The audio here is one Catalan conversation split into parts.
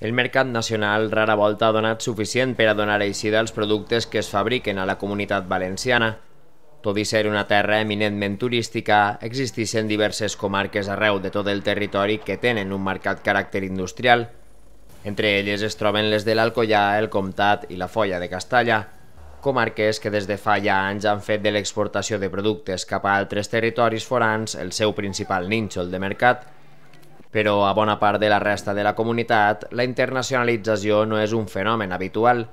El mercat nacional rara volta ha donat suficient per a donar eixida als productes que es fabriquen a la comunitat valenciana. Tot i ser una terra eminentment turística, existeixen diverses comarques arreu de tot el territori que tenen un marcat caràcter industrial. Entre elles es troben les de l'Alcoyà, el Comtat i la Folla de Castalla, comarques que des de fa ja anys han fet de l'exportació de productes cap a altres territoris forans el seu principal nínxol de mercat – però a bona part de la resta de la comunitat, la internacionalització no és un fenomen habitual.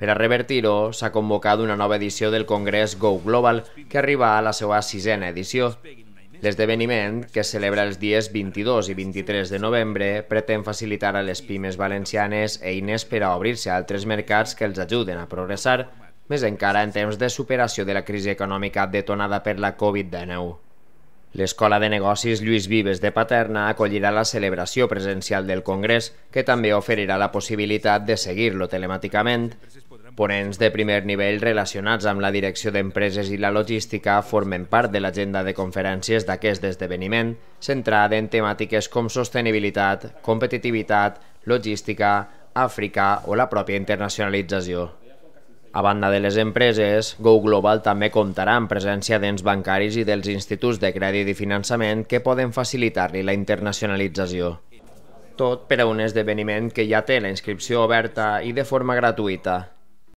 Per a revertir-ho, s'ha convocat una nova edició del Congrés Go Global, que arriba a la seva sisena edició. L'esdeveniment, que es celebra els dies 22 i 23 de novembre, pretén facilitar a les pimes valencianes eines per a obrir-se a altres mercats que els ajuden a progressar, més encara en temps de superació de la crisi econòmica detonada per la Covid-19. L'Escola de Negocis Lluís Vives de Paterna acollirà la celebració presencial del Congrés, que també oferirà la possibilitat de seguir-lo telemàticament. Ponents de primer nivell relacionats amb la direcció d'empreses i la logística formen part de l'agenda de conferències d'aquest esdeveniment, centrada en temàtiques com sostenibilitat, competitivitat, logística, Àfrica o la pròpia internacionalització. A banda de les empreses, Go Global també comptarà amb presència d'ens bancaris i dels instituts de crèdit i finançament que poden facilitar-li la internacionalització. Tot per a un esdeveniment que ja té la inscripció oberta i de forma gratuïta.